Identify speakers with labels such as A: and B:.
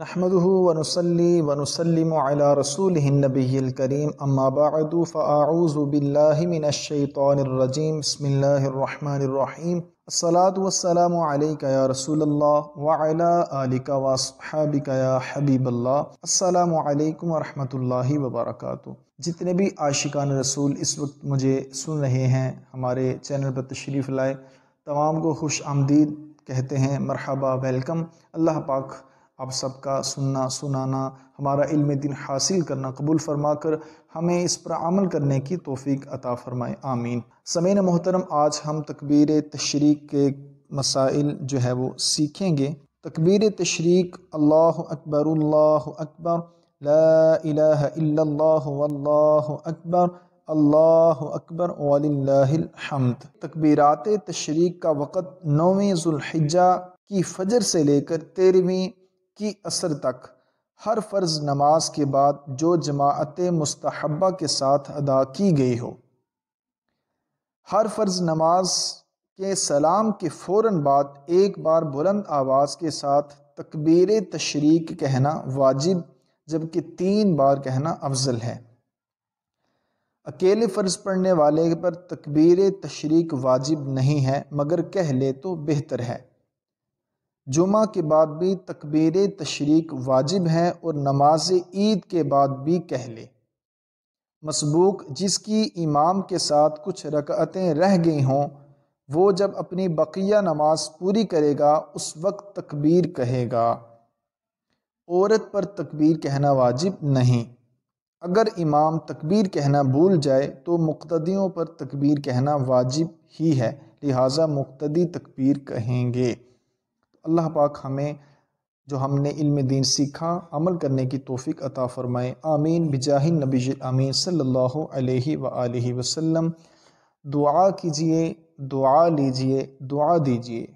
A: الصلاه والسلام عليك يا رسول الله وعلى اليك واصحابك يا حبيب الله السلام عليكم ورحمه الله وبركاته जितने भी आशिकान रसूल इस वक्त मुझे सुन रहे हैं हमारे चैनल पर तशरीफ़ लाए तमाम को खुश आमदीद कहते हैं मरहबा वेलकम अल्लाह पाक आप सबका सुनना सुनाना हमारा इल्म दिन हासिल करना कबूल फरमा कर हमें इस पर अमल करने की तोफ़ी अता फ़रमाए आमीन समीन मोहतरम आज हम तकबीर तशरीक के मसाइल जो है वो सीखेंगे तकबीर तशरीक अल्लाह अकबर अल्लाह अकबर लाह अकबर अल्लाह अकबर वालमद तकबीरात तशरीक का वक़्त नौवीं जुल्हिजा की फजर से लेकर तेरहवीं की असर तक हर फ़र्ज़ नमाज के बाद जो जमात मुस्तहबा के साथ अदा की गई हो हर फ़र्ज़ नमाज के सलाम के फ़ौर बाद एक बार बुलंद आवाज़ के साथ तकबीर तशरीक कहना वाजिब जबकि तीन बार कहना अफजल है अकेले फ़र्ज़ पढ़ने वाले पर तकबीर तशरीक वाजिब नहीं है मगर कह ले तो बेहतर है जुमा के बाद भी तकबीर तशरीक वाजिब है और नमाज ईद के बाद भी कह ले मसबूक जिसकी इमाम के साथ कुछ रकअतें रह गई हों वो जब अपनी बकिया नमाज पूरी करेगा उस वक्त तकबीर कहेगा औरत पर तकबीर कहना वाजिब नहीं अगर इमाम तकबीर कहना भूल जाए तो मुक्तदियों पर तकबीर कहना वाजिब ही है लिहाजा मुक्तदी तकबीर कहेंगे अल्लाह पाक हमें जो हमने इल्म दीन सीखा अमल करने की तोफ़ी अता फ़रमाए आमीन बिजाह नबी आमीन सल्लल्लाहु अलैहि व वसल्लम दुआ कीजिए दुआ लीजिए दुआ दीजिए